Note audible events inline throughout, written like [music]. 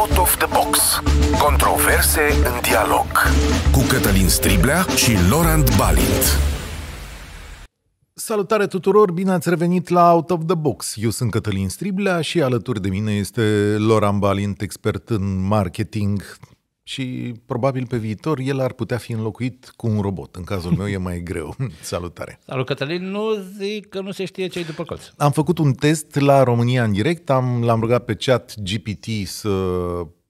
Out of the Box. Controverse în dialog. Cu Cătălin Striblea și Laurent Balint. Salutare tuturor, bine ați revenit la Out of the Box. Eu sunt Cătălin Striblea și alături de mine este Loran Balint, expert în marketing, și probabil pe viitor el ar putea fi înlocuit cu un robot. În cazul meu e mai greu. [laughs] Salutare! Salut, Cătălin! Nu zic că nu se știe ce după colț. Am făcut un test la România în direct, am, l-am rugat pe chat GPT să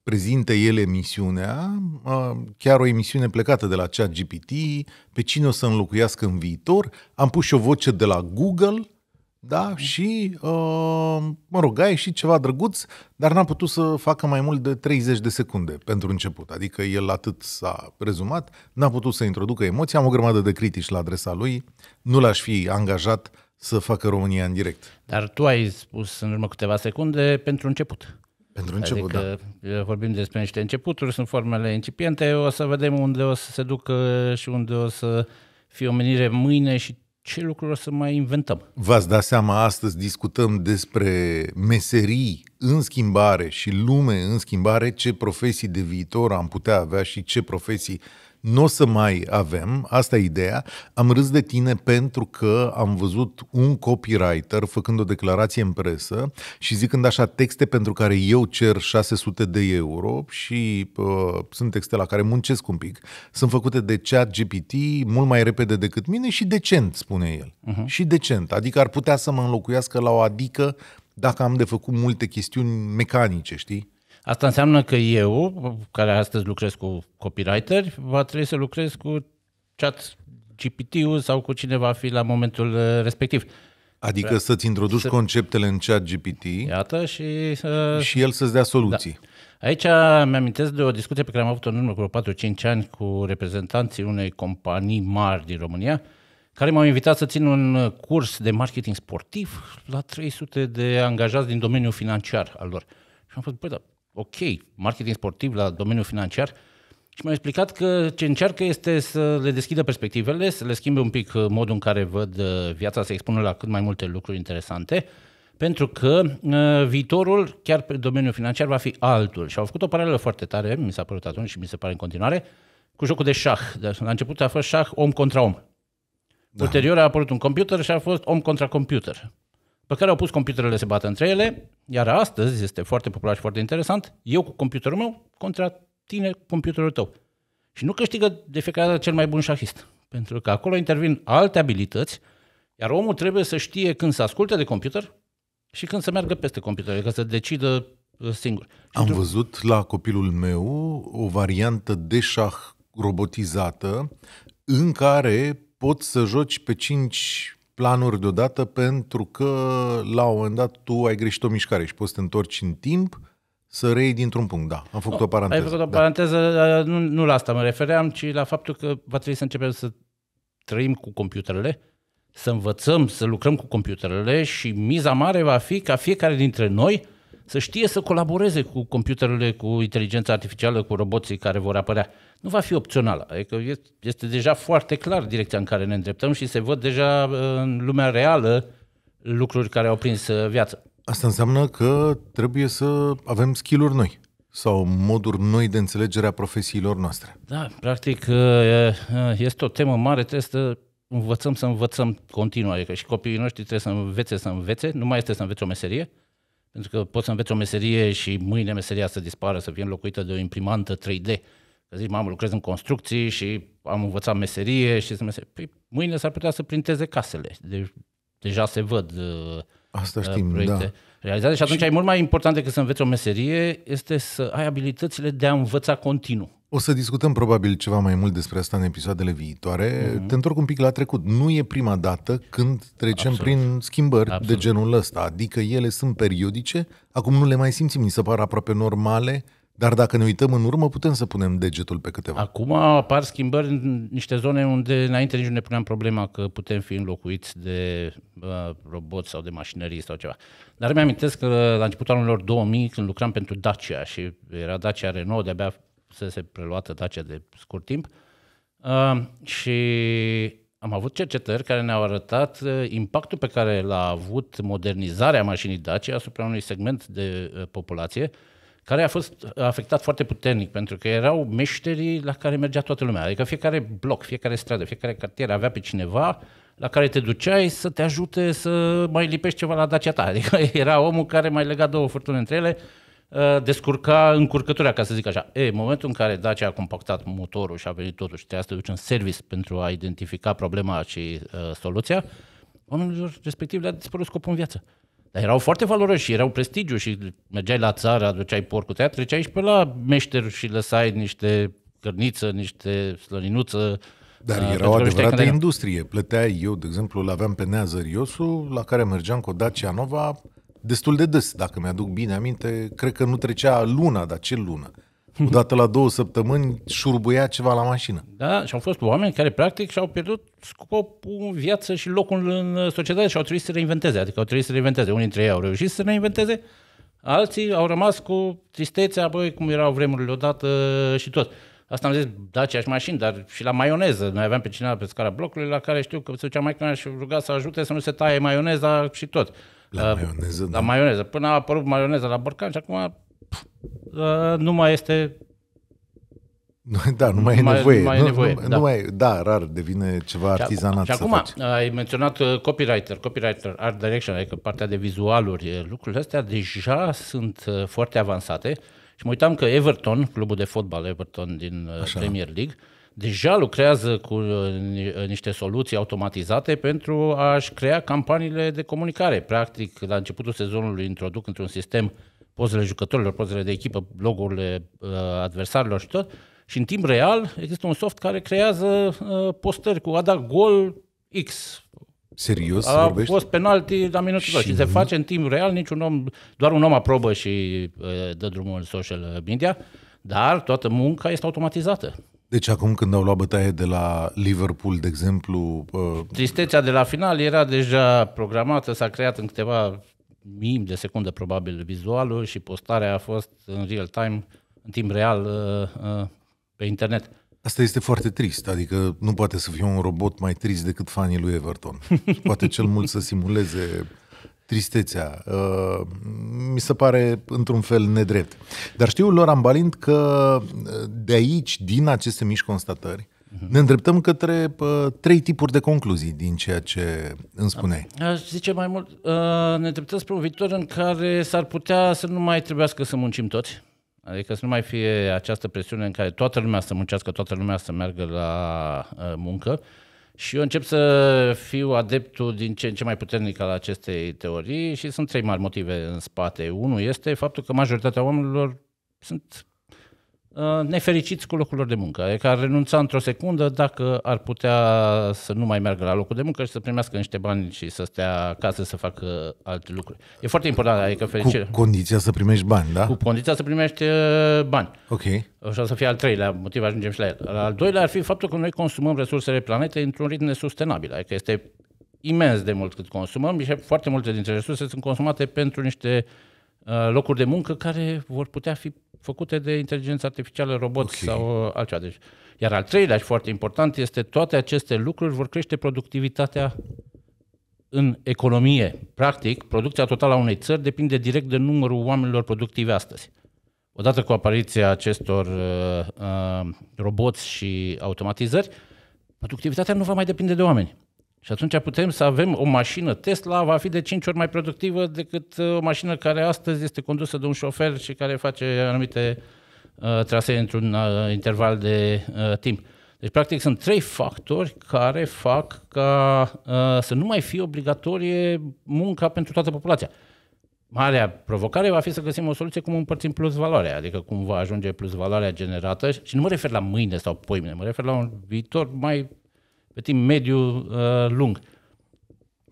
prezinte el emisiunea, chiar o emisiune plecată de la chat GPT, pe cine o să înlocuiască în viitor. Am pus și o voce de la Google, da, și, uh, mă rog, a ieșit ceva drăguț, dar n-a putut să facă mai mult de 30 de secunde pentru început. Adică el atât s-a rezumat, n-a putut să introducă emoții, am o grămadă de critici la adresa lui, nu l-aș fi angajat să facă România în direct. Dar tu ai spus în urmă câteva secunde pentru început. Pentru început, adică, da. Uh, vorbim despre niște începuturi, sunt formele incipiente, o să vedem unde o să se ducă și unde o să fie omenire mâine și ce lucruri o să mai inventăm. V-ați dat seama, astăzi discutăm despre meserii în schimbare și lume în schimbare, ce profesii de viitor am putea avea și ce profesii nu o să mai avem, asta e ideea. Am râs de tine pentru că am văzut un copywriter făcând o declarație în presă și zicând așa texte pentru care eu cer 600 de euro și uh, sunt texte la care muncesc un pic. Sunt făcute de chat GPT mult mai repede decât mine și decent, spune el. Uh-huh. Și decent, adică ar putea să mă înlocuiască la o adică dacă am de făcut multe chestiuni mecanice, știi? Asta înseamnă că eu, care astăzi lucrez cu copywriter, va trebui să lucrez cu chat GPT-ul sau cu cine va fi la momentul uh, respectiv. Adică Vre- să-ți introduci să... conceptele în chat GPT Iată, și, uh... și el să-ți dea soluții. Da. Aici mi-amintesc de o discuție pe care am avut-o în urmă cu 4-5 ani cu reprezentanții unei companii mari din România, care m-au invitat să țin un curs de marketing sportiv la 300 de angajați din domeniul financiar al lor. Și am fost, păi da, ok, marketing sportiv la domeniul financiar și mi a explicat că ce încearcă este să le deschidă perspectivele, să le schimbe un pic uh, modul în care văd uh, viața, să expună la cât mai multe lucruri interesante, pentru că uh, viitorul, chiar pe domeniul financiar, va fi altul. Și au făcut o paralelă foarte tare, mi s-a părut atunci și mi se pare în continuare, cu jocul de șah. la început a fost șah om contra om. Da. Ulterior a apărut un computer și a fost om contra computer pe care au pus computerele se bată între ele, iar astăzi este foarte popular și foarte interesant, eu cu computerul meu contra tine cu computerul tău. Și nu câștigă de fiecare dată cel mai bun șahist, pentru că acolo intervin alte abilități, iar omul trebuie să știe când să asculte de computer și când să meargă peste computer, că să decidă uh, singur. Am văzut la copilul meu o variantă de șah robotizată în care poți să joci pe 5 planuri deodată pentru că la un moment dat tu ai greșit o mișcare și poți să te întorci în timp să rei dintr-un punct, da. Am făcut o oh, paranteză. Ai făcut o da. paranteză, da. nu, nu la asta mă refeream, ci la faptul că va trebui să începem să trăim cu computerele, să învățăm să lucrăm cu computerele și miza mare va fi ca fiecare dintre noi să știe să colaboreze cu computerele, cu inteligența artificială, cu roboții care vor apărea. Nu va fi opțională. Adică este deja foarte clar direcția în care ne îndreptăm și se văd deja uh, în lumea reală lucruri care au prins uh, viață. Asta înseamnă că trebuie să avem skill-uri noi sau moduri noi de înțelegere a profesiilor noastre. Da, practic uh, este o temă mare, trebuie să învățăm să învățăm continuu, adică și copiii noștri trebuie să învețe să învețe, nu mai este să învețe o meserie, pentru că poți să înveți o meserie și mâine meseria să dispară, să fie înlocuită de o imprimantă 3D. Că zici, mamă, lucrez în construcții și am învățat meserie și să meserie. Păi, mâine s-ar putea să printeze casele. Deci, deja se văd uh, Asta uh, știm, proiecte da. realizate. Și atunci și... e mult mai important decât să înveți o meserie, este să ai abilitățile de a învăța continuu. O să discutăm probabil ceva mai mult despre asta în episoadele viitoare. Mm-hmm. Te întorc un pic la trecut. Nu e prima dată când trecem Absolut. prin schimbări Absolut. de genul ăsta, adică ele sunt periodice, acum nu le mai simțim, ni se par aproape normale, dar dacă ne uităm în urmă, putem să punem degetul pe câteva. Acum apar schimbări în niște zone unde înainte nici nu ne puneam problema că putem fi înlocuiți de uh, roboți sau de mașinării sau ceva. Dar mi-amintesc că la începutul anilor 2000, când lucram pentru Dacia și era Dacia Renault, de-abia fusese preluată Dacia de scurt timp uh, și am avut cercetări care ne-au arătat uh, impactul pe care l-a avut modernizarea mașinii Dacia asupra unui segment de uh, populație care a fost uh, afectat foarte puternic, pentru că erau meșterii la care mergea toată lumea. Adică fiecare bloc, fiecare stradă, fiecare cartier avea pe cineva la care te duceai să te ajute să mai lipești ceva la Dacia ta. Adică [laughs] era omul care mai lega două furtuni între ele Uh, descurca încurcătura, ca să zic așa. E, în momentul în care Dacia a compactat motorul și a venit totul și trebuia să te duci în service pentru a identifica problema și uh, soluția, oamenilor respectiv le-a dispărut scopul în viață. Dar erau foarte valoroși, erau prestigiu și mergeai la țară, aduceai porcul tăiat, treceai și pe la meșter și lăsai niște cărniță, niște slăninuță, uh, dar uh, era o adevărată industrie. Plăteai eu, de exemplu, îl aveam pe Nea Zăriosu, la care mergeam cu Dacia Nova destul de des, dacă mi-aduc bine aminte, cred că nu trecea luna, dar ce lună? Odată la două săptămâni șurbuia ceva la mașină. Da, și au fost oameni care practic și-au pierdut scopul, viață și locul în societate și au trebuit să reinventeze. Adică au trebuit să reinventeze. Unii dintre ei au reușit să reinventeze, alții au rămas cu tristețea, băi, cum erau vremurile odată și tot. Asta am zis, da, aceeași mașină, dar și la maioneză. Noi aveam pe cineva pe scara blocului la care știu că se ducea mai și ruga să ajute să nu se taie maioneza și tot. La uh, maioneză, La da. maioneză. Până a apărut maioneza la borcan și acum pf, uh, nu mai este [laughs] da, nu mai, nu mai e nevoie. Nu mai e nevoie. Nu, nu, da. Nu mai, da, rar devine ceva și artizanat. Și acum faci. ai menționat ă, copywriter, copywriter, art direction, adică partea de vizualuri. Lucrurile astea deja sunt ă, foarte avansate și mă uitam că Everton, clubul de fotbal Everton din Așa. Premier League, deja lucrează cu uh, uh, niște soluții automatizate pentru a-și crea campaniile de comunicare. Practic, la începutul sezonului introduc într-un sistem pozele jucătorilor, pozele de echipă, logurile uh, adversarilor și tot. Și în timp real există un soft care creează postări cu a dat gol X. Serios? A vorbești? fost penalti la minutul și, și se face în timp real, niciun om, doar un om aprobă și dă drumul în social media, dar toată munca este automatizată. Deci acum când au luat bătaie de la Liverpool, de exemplu... Uh... Tristețea de la final era deja programată, s-a creat în câteva mii de secunde probabil vizualul și postarea a fost în real time, în timp real, uh, uh, pe internet. Asta este foarte trist, adică nu poate să fie un robot mai trist decât fanii lui Everton. [laughs] Poate cel mult să simuleze tristețea. Uh, mi se pare într-un fel nedrept. Dar știu, lor Balint, că uh, de aici, din aceste mici constatări, uh-huh. ne îndreptăm către uh, trei tipuri de concluzii din ceea ce îmi spuneai. Aș zice mai mult, uh, ne îndreptăm spre un viitor în care s-ar putea să nu mai trebuiască să muncim toți. Adică să nu mai fie această presiune în care toată lumea să muncească, toată lumea să meargă la uh, muncă, uh, și eu încep să fiu adeptul din ce în ce mai puternic al acestei teorii și sunt trei mari motive în spate. Unul este faptul că majoritatea oamenilor sunt Uh, nefericiți cu locul lor de muncă, adică ar renunța într-o secundă dacă ar putea să nu mai meargă la locul de muncă și să primească niște bani și să stea acasă să facă alte lucruri. E foarte important, adică fericire. Cu condiția să primești bani, da? Cu condiția să primești uh, bani. Ok. Și o să fie al treilea motiv, ajungem și la el. Al doilea ar fi faptul că noi consumăm resursele planetei într-un ritm nesustenabil, adică este imens de mult cât consumăm și foarte multe dintre resurse sunt consumate pentru niște Uh, locuri de muncă care vor putea fi făcute de inteligență artificială, robot okay. sau uh, altceva. Deci, iar al treilea și foarte important este toate aceste lucruri vor crește productivitatea în economie. Practic, producția totală a unei țări depinde direct de numărul oamenilor productive astăzi. Odată cu apariția acestor uh, uh, roboți și automatizări, productivitatea nu va mai depinde de oameni. Și atunci putem să avem o mașină Tesla, va fi de 5 ori mai productivă decât uh, o mașină care astăzi este condusă de un șofer și care face anumite uh, trasee într-un uh, interval de uh, timp. Deci, practic, sunt trei factori care fac ca uh, să nu mai fie obligatorie munca pentru toată populația. Marea provocare va fi să găsim o soluție cum împărțim plus valoarea, adică cum va ajunge plus valoarea generată și nu mă refer la mâine sau poimine, mă refer la un viitor mai pe timp mediu uh, lung.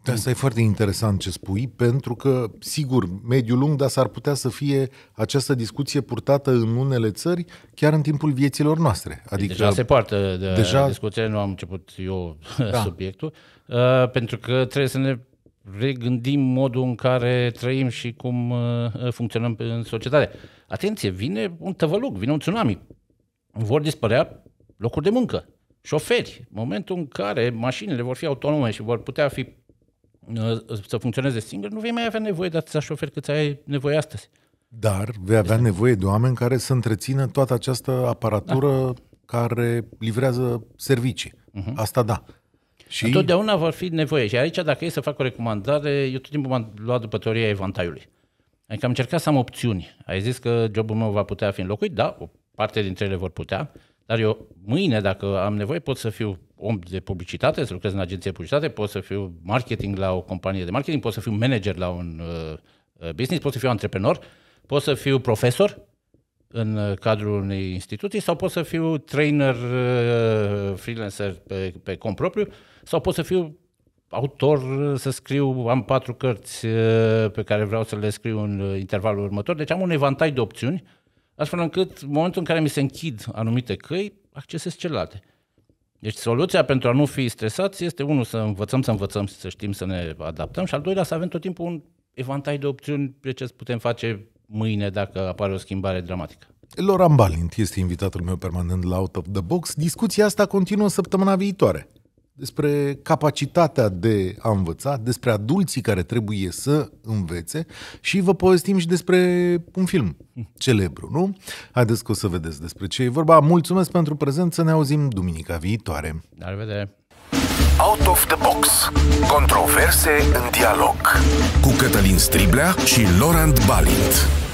Da, asta e foarte interesant ce spui, pentru că, sigur, mediu lung, dar s-ar putea să fie această discuție purtată în unele țări chiar în timpul vieților noastre. Păi adică, deja se poartă de deja... discuția, nu am început eu da. [laughs] subiectul, uh, pentru că trebuie să ne regândim modul în care trăim și cum uh, funcționăm în societate. Atenție, vine un tăvăluc, vine un tsunami. Vor dispărea locuri de muncă șoferi. În momentul în care mașinile vor fi autonome și vor putea fi uh, să funcționeze singur, nu vei mai avea nevoie de atâția șoferi cât ai nevoie astăzi. Dar vei avea este... nevoie de oameni care să întrețină toată această aparatură da. care livrează servicii. Uh-huh. Asta da. Și... Totdeauna vor fi nevoie. Și aici, dacă e să fac o recomandare, eu tot timpul m-am luat după teoria evantaiului. Adică am încercat să am opțiuni. Ai zis că jobul meu va putea fi înlocuit? Da, o parte dintre ele vor putea. Dar eu mâine, dacă am nevoie, pot să fiu om de publicitate, să lucrez în agenție de publicitate, pot să fiu marketing la o companie de marketing, pot să fiu manager la un uh, uh, business, pot să fiu antreprenor, pot să fiu profesor în uh, cadrul unei instituții sau pot să fiu trainer, freelancer pe, pe cont propriu sau pot să fiu autor, să scriu, am patru cărți pe care vreau să le scriu în intervalul următor, deci am un evantai de opțiuni astfel încât în momentul în care mi se închid anumite căi, accesez celelalte. Deci soluția pentru a nu fi stresați este, unul, să învățăm, să învățăm, să știm să ne adaptăm și al doilea, să avem tot timpul un evantai de opțiuni pe ce putem face mâine dacă apare o schimbare dramatică. Loran Balint este invitatul meu permanent la Out of the Box. Discuția asta continuă săptămâna viitoare despre capacitatea de a învăța, despre adulții care trebuie să învețe și vă povestim și despre un film celebru, nu? Haideți că o să vedeți despre ce e vorba. Mulțumesc pentru prezență, ne auzim duminica viitoare. La revedere! Out of the Box. Controverse în dialog. Cu Cătălin Striblea și Laurent Balint.